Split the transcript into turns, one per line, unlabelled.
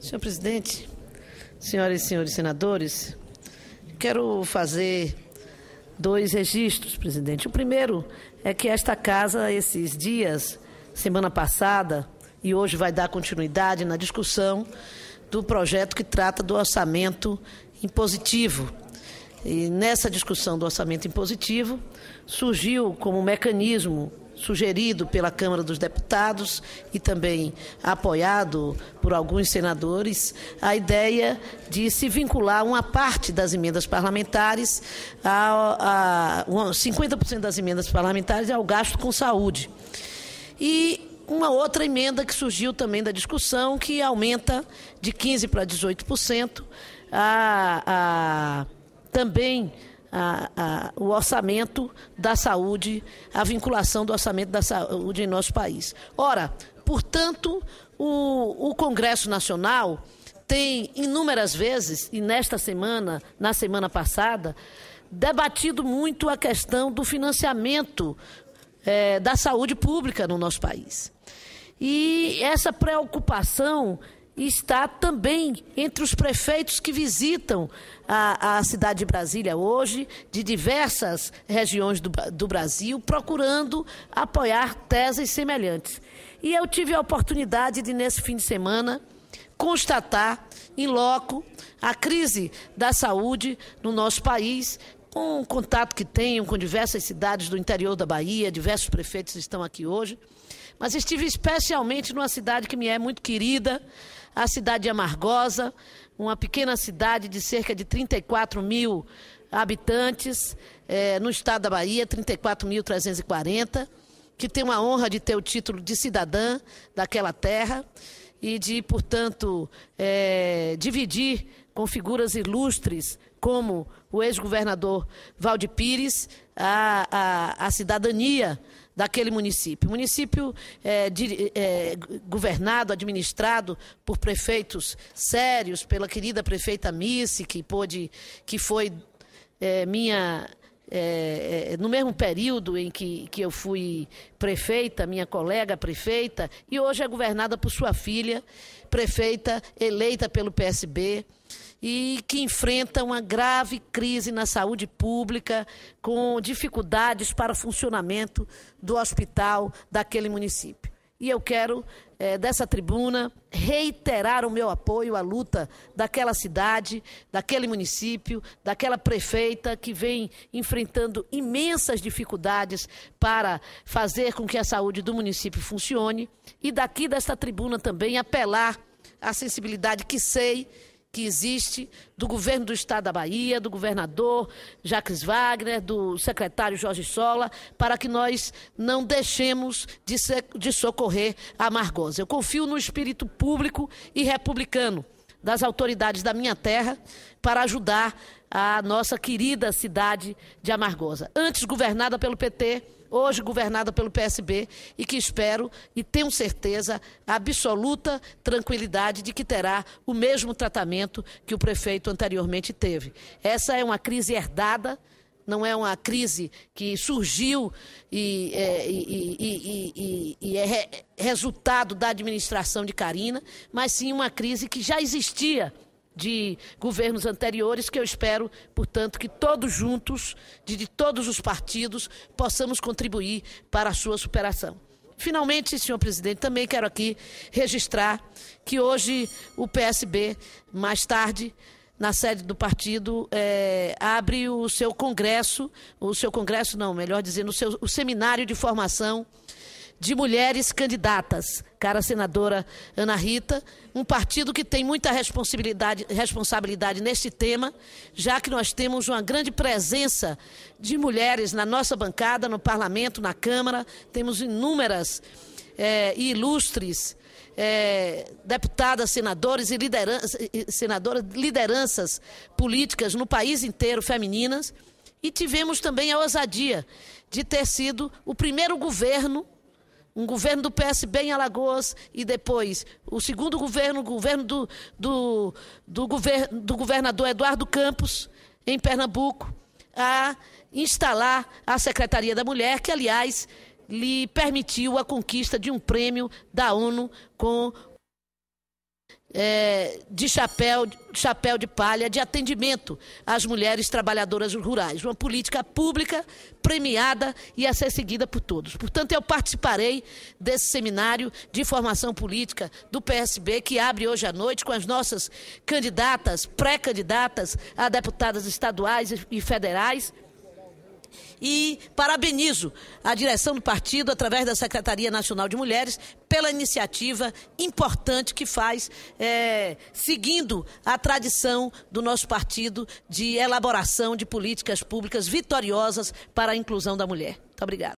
Senhor presidente, senhoras e senhores senadores, quero fazer dois registros, presidente. O primeiro é que esta casa, esses dias, semana passada, e hoje vai dar continuidade na discussão do projeto que trata do orçamento impositivo. E nessa discussão do orçamento impositivo, surgiu como mecanismo sugerido pela Câmara dos Deputados e também apoiado por alguns senadores, a ideia de se vincular uma parte das emendas parlamentares, a, a 50% das emendas parlamentares ao gasto com saúde. E uma outra emenda que surgiu também da discussão, que aumenta de 15% para 18% a, a também a, a, o orçamento da saúde, a vinculação do orçamento da saúde em nosso país. Ora, portanto, o, o Congresso Nacional tem inúmeras vezes, e nesta semana, na semana passada, debatido muito a questão do financiamento é, da saúde pública no nosso país. E essa preocupação está também entre os prefeitos que visitam a, a cidade de Brasília hoje, de diversas regiões do, do Brasil, procurando apoiar teses semelhantes. E eu tive a oportunidade de, nesse fim de semana, constatar em loco a crise da saúde no nosso país, com o contato que tenho com diversas cidades do interior da Bahia, diversos prefeitos estão aqui hoje, mas estive especialmente numa cidade que me é muito querida, a cidade de Amargosa, uma pequena cidade de cerca de 34 mil habitantes é, no estado da Bahia, 34.340, que tem uma honra de ter o título de cidadã daquela terra e de, portanto, é, dividir com figuras ilustres como o ex-governador Valdir Pires a, a, a cidadania daquele município. Município é, de, é, governado, administrado por prefeitos sérios, pela querida prefeita Missy, que pôde, que foi é, minha é, é, no mesmo período em que, que eu fui prefeita, minha colega prefeita, e hoje é governada por sua filha, prefeita eleita pelo PSB e que enfrenta uma grave crise na saúde pública, com dificuldades para o funcionamento do hospital daquele município. E eu quero, é, dessa tribuna, reiterar o meu apoio à luta daquela cidade, daquele município, daquela prefeita que vem enfrentando imensas dificuldades para fazer com que a saúde do município funcione. E daqui desta tribuna também apelar à sensibilidade que sei que existe do governo do estado da Bahia, do governador Jacques Wagner, do secretário Jorge Sola, para que nós não deixemos de, de socorrer a Margosa. Eu confio no espírito público e republicano das autoridades da minha terra para ajudar a nossa querida cidade de Amargosa. Antes governada pelo PT, hoje governada pelo PSB, e que espero e tenho certeza, absoluta tranquilidade de que terá o mesmo tratamento que o prefeito anteriormente teve. Essa é uma crise herdada não é uma crise que surgiu e, é, e, e, e é resultado da administração de Karina, mas sim uma crise que já existia de governos anteriores, que eu espero, portanto, que todos juntos, de, de todos os partidos, possamos contribuir para a sua superação. Finalmente, senhor presidente, também quero aqui registrar que hoje o PSB, mais tarde, na sede do partido, é, abre o seu congresso, o seu congresso não, melhor dizendo, o, seu, o seminário de formação de mulheres candidatas, cara senadora Ana Rita, um partido que tem muita responsabilidade, responsabilidade neste tema, já que nós temos uma grande presença de mulheres na nossa bancada, no parlamento, na Câmara, temos inúmeras é, e é, ilustres é, deputadas, senadores e liderança, senadoras, lideranças políticas no país inteiro, femininas, e tivemos também a ousadia de ter sido o primeiro governo um governo do PSB em Alagoas e depois o segundo governo, o governo do, do, do, gover, do governador Eduardo Campos, em Pernambuco, a instalar a Secretaria da Mulher, que, aliás, lhe permitiu a conquista de um prêmio da ONU com é, de chapéu, chapéu de palha de atendimento às mulheres trabalhadoras rurais. Uma política pública premiada e a ser seguida por todos. Portanto, eu participarei desse seminário de formação política do PSB, que abre hoje à noite com as nossas candidatas, pré-candidatas a deputadas estaduais e federais e parabenizo a direção do partido, através da Secretaria Nacional de Mulheres, pela iniciativa importante que faz, é, seguindo a tradição do nosso partido de elaboração de políticas públicas vitoriosas para a inclusão da mulher. Muito obrigada.